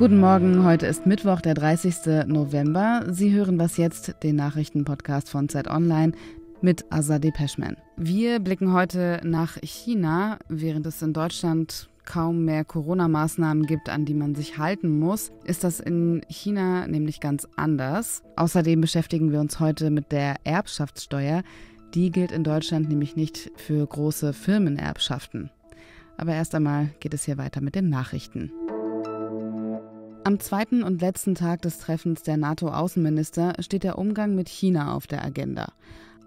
Guten Morgen, heute ist Mittwoch, der 30. November. Sie hören was jetzt, den Nachrichtenpodcast von Zeit Online mit Azadeh Peschman. Wir blicken heute nach China, während es in Deutschland kaum mehr Corona-Maßnahmen gibt, an die man sich halten muss, ist das in China nämlich ganz anders. Außerdem beschäftigen wir uns heute mit der Erbschaftssteuer. Die gilt in Deutschland nämlich nicht für große Firmenerbschaften. Aber erst einmal geht es hier weiter mit den Nachrichten. Am zweiten und letzten Tag des Treffens der NATO-Außenminister steht der Umgang mit China auf der Agenda.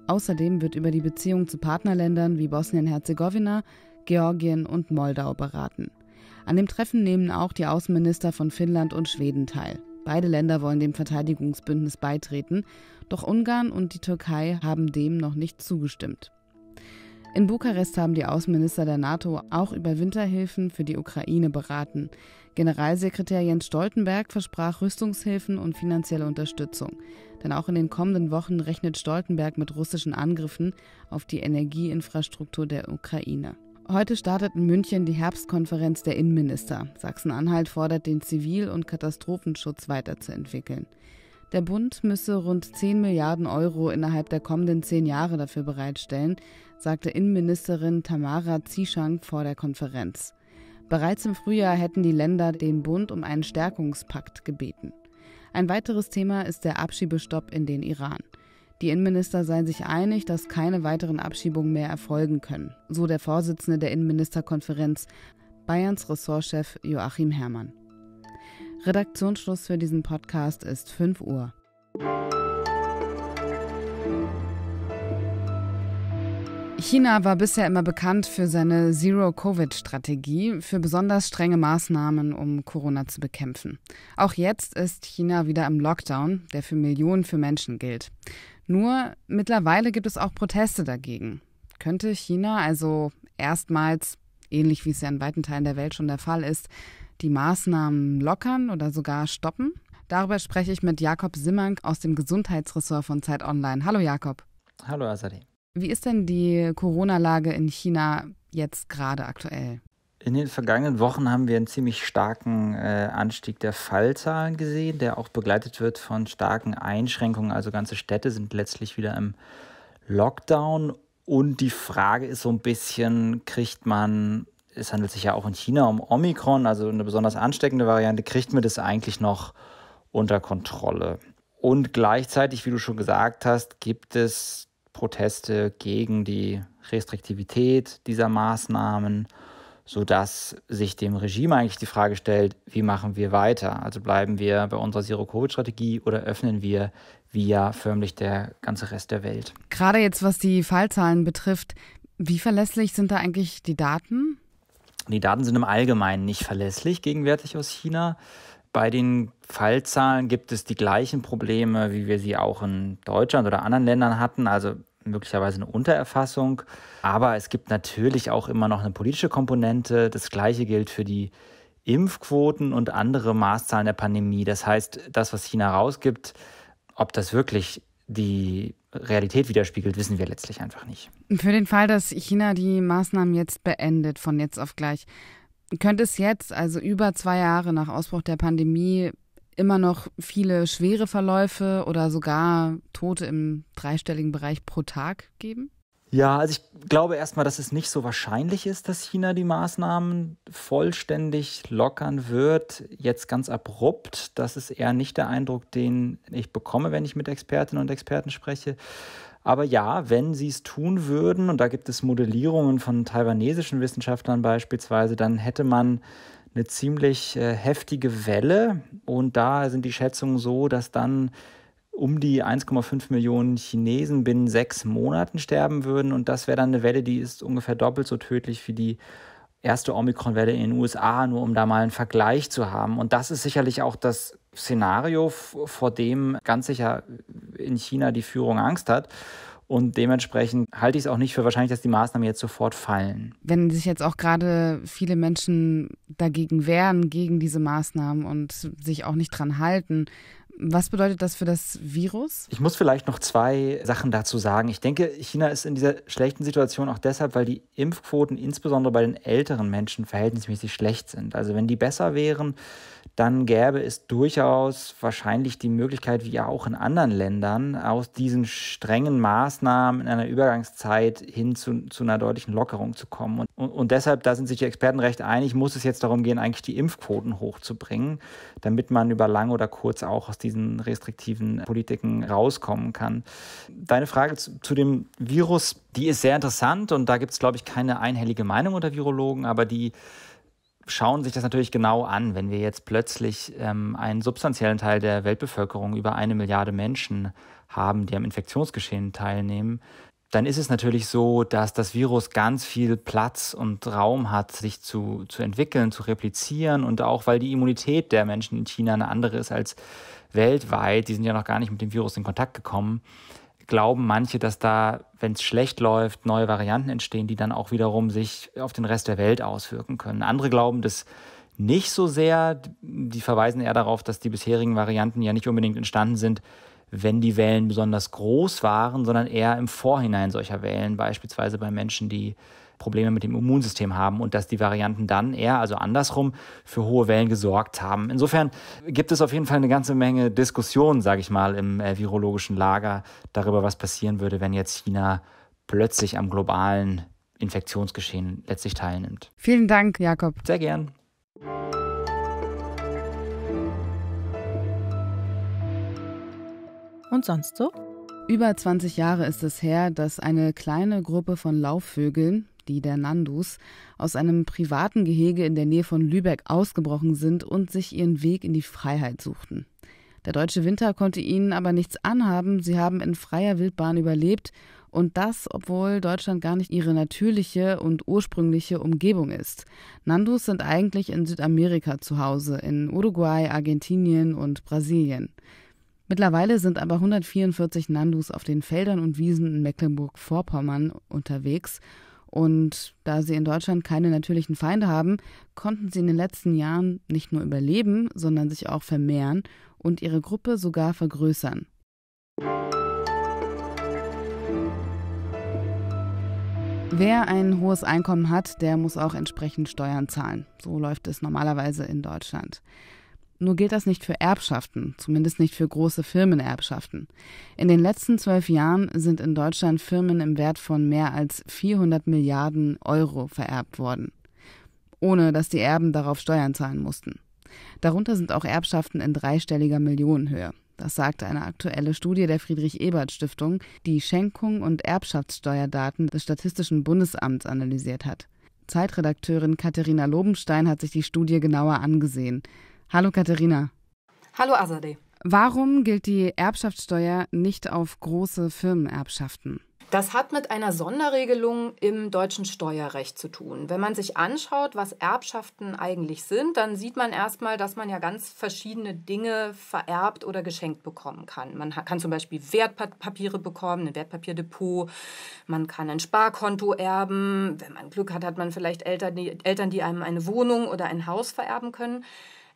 Außerdem wird über die Beziehung zu Partnerländern wie Bosnien-Herzegowina, Georgien und Moldau beraten. An dem Treffen nehmen auch die Außenminister von Finnland und Schweden teil. Beide Länder wollen dem Verteidigungsbündnis beitreten, doch Ungarn und die Türkei haben dem noch nicht zugestimmt. In Bukarest haben die Außenminister der NATO auch über Winterhilfen für die Ukraine beraten. Generalsekretär Jens Stoltenberg versprach Rüstungshilfen und finanzielle Unterstützung. Denn auch in den kommenden Wochen rechnet Stoltenberg mit russischen Angriffen auf die Energieinfrastruktur der Ukraine. Heute startet in München die Herbstkonferenz der Innenminister. Sachsen-Anhalt fordert, den Zivil- und Katastrophenschutz weiterzuentwickeln. Der Bund müsse rund 10 Milliarden Euro innerhalb der kommenden zehn Jahre dafür bereitstellen, sagte Innenministerin Tamara Zieschank vor der Konferenz. Bereits im Frühjahr hätten die Länder den Bund um einen Stärkungspakt gebeten. Ein weiteres Thema ist der Abschiebestopp in den Iran. Die Innenminister seien sich einig, dass keine weiteren Abschiebungen mehr erfolgen können, so der Vorsitzende der Innenministerkonferenz, Bayerns Ressortchef Joachim Herrmann. Redaktionsschluss für diesen Podcast ist 5 Uhr. China war bisher immer bekannt für seine Zero-Covid-Strategie, für besonders strenge Maßnahmen, um Corona zu bekämpfen. Auch jetzt ist China wieder im Lockdown, der für Millionen für Menschen gilt. Nur mittlerweile gibt es auch Proteste dagegen. Könnte China also erstmals, ähnlich wie es ja in weiten Teilen der Welt schon der Fall ist, die Maßnahmen lockern oder sogar stoppen? Darüber spreche ich mit Jakob Simmank aus dem Gesundheitsressort von Zeit Online. Hallo Jakob. Hallo Azadeh. Wie ist denn die Corona-Lage in China jetzt gerade aktuell? In den vergangenen Wochen haben wir einen ziemlich starken äh, Anstieg der Fallzahlen gesehen, der auch begleitet wird von starken Einschränkungen. Also ganze Städte sind letztlich wieder im Lockdown. Und die Frage ist so ein bisschen, kriegt man, es handelt sich ja auch in China um Omikron, also eine besonders ansteckende Variante, kriegt man das eigentlich noch unter Kontrolle? Und gleichzeitig, wie du schon gesagt hast, gibt es Proteste gegen die Restriktivität dieser Maßnahmen, sodass sich dem Regime eigentlich die Frage stellt, wie machen wir weiter? Also bleiben wir bei unserer Zero-Covid-Strategie oder öffnen wir wie ja förmlich der ganze Rest der Welt? Gerade jetzt, was die Fallzahlen betrifft, wie verlässlich sind da eigentlich die Daten? Die Daten sind im Allgemeinen nicht verlässlich gegenwärtig aus China. Bei den Fallzahlen gibt es die gleichen Probleme, wie wir sie auch in Deutschland oder anderen Ländern hatten, also möglicherweise eine Untererfassung. Aber es gibt natürlich auch immer noch eine politische Komponente. Das gleiche gilt für die Impfquoten und andere Maßzahlen der Pandemie. Das heißt, das, was China rausgibt, ob das wirklich die Realität widerspiegelt, wissen wir letztlich einfach nicht. Für den Fall, dass China die Maßnahmen jetzt beendet, von jetzt auf gleich, könnte es jetzt, also über zwei Jahre nach Ausbruch der Pandemie, immer noch viele schwere Verläufe oder sogar Tote im dreistelligen Bereich pro Tag geben? Ja, also ich glaube erstmal, dass es nicht so wahrscheinlich ist, dass China die Maßnahmen vollständig lockern wird, jetzt ganz abrupt. Das ist eher nicht der Eindruck, den ich bekomme, wenn ich mit Expertinnen und Experten spreche. Aber ja, wenn sie es tun würden, und da gibt es Modellierungen von taiwanesischen Wissenschaftlern beispielsweise, dann hätte man eine ziemlich äh, heftige Welle. Und da sind die Schätzungen so, dass dann um die 1,5 Millionen Chinesen binnen sechs Monaten sterben würden. Und das wäre dann eine Welle, die ist ungefähr doppelt so tödlich wie die erste Omikron-Welle in den USA, nur um da mal einen Vergleich zu haben. Und das ist sicherlich auch das Szenario, vor dem ganz sicher in China die Führung Angst hat. Und dementsprechend halte ich es auch nicht für wahrscheinlich, dass die Maßnahmen jetzt sofort fallen. Wenn sich jetzt auch gerade viele Menschen dagegen wehren, gegen diese Maßnahmen und sich auch nicht dran halten, was bedeutet das für das Virus? Ich muss vielleicht noch zwei Sachen dazu sagen. Ich denke, China ist in dieser schlechten Situation auch deshalb, weil die Impfquoten insbesondere bei den älteren Menschen verhältnismäßig schlecht sind. Also wenn die besser wären, dann gäbe es durchaus wahrscheinlich die Möglichkeit, wie ja auch in anderen Ländern, aus diesen strengen Maßnahmen in einer Übergangszeit hin zu, zu einer deutlichen Lockerung zu kommen. Und, und, und deshalb, da sind sich die Experten recht einig, muss es jetzt darum gehen, eigentlich die Impfquoten hochzubringen, damit man über lang oder kurz auch aus diesen restriktiven Politiken rauskommen kann. Deine Frage zu, zu dem Virus, die ist sehr interessant und da gibt es, glaube ich, keine einhellige Meinung unter Virologen, aber die schauen sich das natürlich genau an, wenn wir jetzt plötzlich ähm, einen substanziellen Teil der Weltbevölkerung über eine Milliarde Menschen haben, die am Infektionsgeschehen teilnehmen, dann ist es natürlich so, dass das Virus ganz viel Platz und Raum hat, sich zu, zu entwickeln, zu replizieren und auch weil die Immunität der Menschen in China eine andere ist als weltweit, die sind ja noch gar nicht mit dem Virus in Kontakt gekommen, glauben manche, dass da, wenn es schlecht läuft, neue Varianten entstehen, die dann auch wiederum sich auf den Rest der Welt auswirken können. Andere glauben das nicht so sehr. Die verweisen eher darauf, dass die bisherigen Varianten ja nicht unbedingt entstanden sind, wenn die Wellen besonders groß waren, sondern eher im Vorhinein solcher Wellen, beispielsweise bei Menschen, die Probleme mit dem Immunsystem haben und dass die Varianten dann eher, also andersrum, für hohe Wellen gesorgt haben. Insofern gibt es auf jeden Fall eine ganze Menge Diskussionen, sage ich mal, im äh, virologischen Lager darüber, was passieren würde, wenn jetzt China plötzlich am globalen Infektionsgeschehen letztlich teilnimmt. Vielen Dank, Jakob. Sehr gern. Und sonst so? Über 20 Jahre ist es her, dass eine kleine Gruppe von Laufvögeln, die der Nandus, aus einem privaten Gehege in der Nähe von Lübeck ausgebrochen sind und sich ihren Weg in die Freiheit suchten. Der deutsche Winter konnte ihnen aber nichts anhaben, sie haben in freier Wildbahn überlebt und das, obwohl Deutschland gar nicht ihre natürliche und ursprüngliche Umgebung ist. Nandus sind eigentlich in Südamerika zu Hause, in Uruguay, Argentinien und Brasilien. Mittlerweile sind aber 144 Nandus auf den Feldern und Wiesen in Mecklenburg-Vorpommern unterwegs und da sie in Deutschland keine natürlichen Feinde haben, konnten sie in den letzten Jahren nicht nur überleben, sondern sich auch vermehren und ihre Gruppe sogar vergrößern. Wer ein hohes Einkommen hat, der muss auch entsprechend Steuern zahlen. So läuft es normalerweise in Deutschland. Nur gilt das nicht für Erbschaften, zumindest nicht für große Firmenerbschaften. In den letzten zwölf Jahren sind in Deutschland Firmen im Wert von mehr als 400 Milliarden Euro vererbt worden, ohne dass die Erben darauf Steuern zahlen mussten. Darunter sind auch Erbschaften in dreistelliger Millionenhöhe. Das sagt eine aktuelle Studie der Friedrich-Ebert-Stiftung, die Schenkung und Erbschaftssteuerdaten des Statistischen Bundesamts analysiert hat. Zeitredakteurin Katharina Lobenstein hat sich die Studie genauer angesehen. Hallo Katharina. Hallo Azadeh. Warum gilt die Erbschaftssteuer nicht auf große Firmenerbschaften? Das hat mit einer Sonderregelung im deutschen Steuerrecht zu tun. Wenn man sich anschaut, was Erbschaften eigentlich sind, dann sieht man erstmal, dass man ja ganz verschiedene Dinge vererbt oder geschenkt bekommen kann. Man kann zum Beispiel Wertpapiere bekommen, ein Wertpapierdepot, man kann ein Sparkonto erben. Wenn man Glück hat, hat man vielleicht Eltern, die, Eltern, die einem eine Wohnung oder ein Haus vererben können.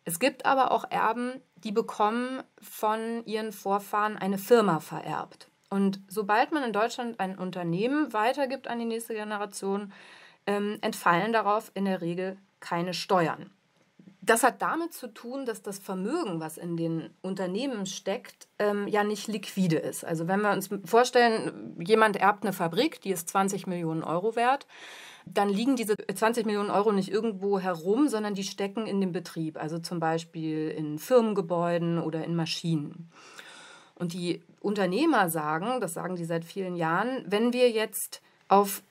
Es gibt aber auch Erben, die bekommen von ihren Vorfahren eine Firma vererbt. Und sobald man in Deutschland ein Unternehmen weitergibt an die nächste Generation, ähm, entfallen darauf in der Regel keine Steuern. Das hat damit zu tun, dass das Vermögen, was in den Unternehmen steckt, ähm, ja nicht liquide ist. Also wenn wir uns vorstellen, jemand erbt eine Fabrik, die ist 20 Millionen Euro wert dann liegen diese 20 äh, Millionen Euro nicht irgendwo herum, sondern die stecken in dem Betrieb, also zum Beispiel in Firmengebäuden oder in Maschinen. Und die Unternehmer sagen, das sagen die seit vielen Jahren, wenn wir jetzt auf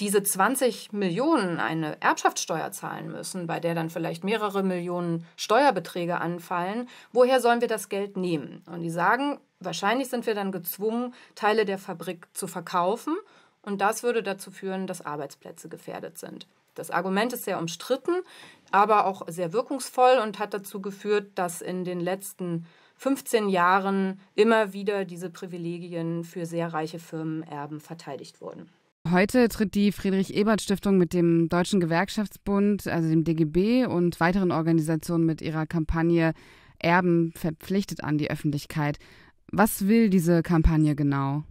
diese 20 Millionen eine Erbschaftssteuer zahlen müssen, bei der dann vielleicht mehrere Millionen Steuerbeträge anfallen, woher sollen wir das Geld nehmen? Und die sagen, wahrscheinlich sind wir dann gezwungen, Teile der Fabrik zu verkaufen und das würde dazu führen, dass Arbeitsplätze gefährdet sind. Das Argument ist sehr umstritten, aber auch sehr wirkungsvoll und hat dazu geführt, dass in den letzten 15 Jahren immer wieder diese Privilegien für sehr reiche Firmenerben verteidigt wurden. Heute tritt die Friedrich-Ebert-Stiftung mit dem Deutschen Gewerkschaftsbund, also dem DGB und weiteren Organisationen mit ihrer Kampagne Erben verpflichtet an die Öffentlichkeit. Was will diese Kampagne genau?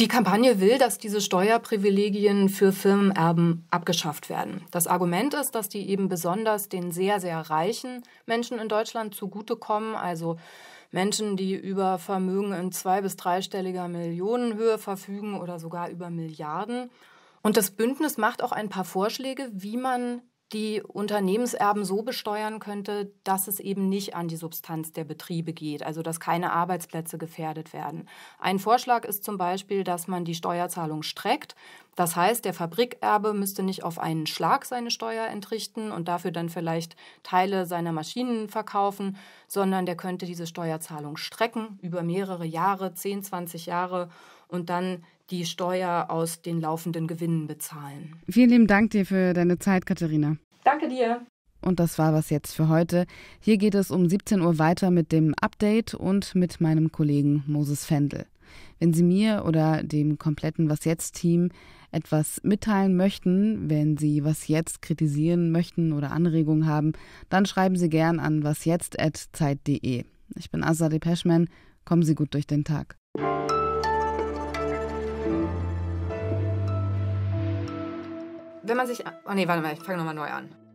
Die Kampagne will, dass diese Steuerprivilegien für Firmenerben abgeschafft werden. Das Argument ist, dass die eben besonders den sehr, sehr reichen Menschen in Deutschland zugutekommen, also Menschen, die über Vermögen in zwei- bis dreistelliger Millionenhöhe verfügen oder sogar über Milliarden. Und das Bündnis macht auch ein paar Vorschläge, wie man die Unternehmenserben so besteuern könnte, dass es eben nicht an die Substanz der Betriebe geht, also dass keine Arbeitsplätze gefährdet werden. Ein Vorschlag ist zum Beispiel, dass man die Steuerzahlung streckt das heißt, der Fabrikerbe müsste nicht auf einen Schlag seine Steuer entrichten und dafür dann vielleicht Teile seiner Maschinen verkaufen, sondern der könnte diese Steuerzahlung strecken über mehrere Jahre, 10, 20 Jahre und dann die Steuer aus den laufenden Gewinnen bezahlen. Vielen lieben Dank dir für deine Zeit, Katharina. Danke dir. Und das war was jetzt für heute. Hier geht es um 17 Uhr weiter mit dem Update und mit meinem Kollegen Moses Fendel. Wenn Sie mir oder dem kompletten Was jetzt Team etwas mitteilen möchten, wenn Sie Was jetzt kritisieren möchten oder Anregungen haben, dann schreiben Sie gern an wasjetzt@zeit.de. Ich bin Azadeh Peschman. Kommen Sie gut durch den Tag. Wenn man sich. Oh nee, warte mal, ich fange nochmal neu an.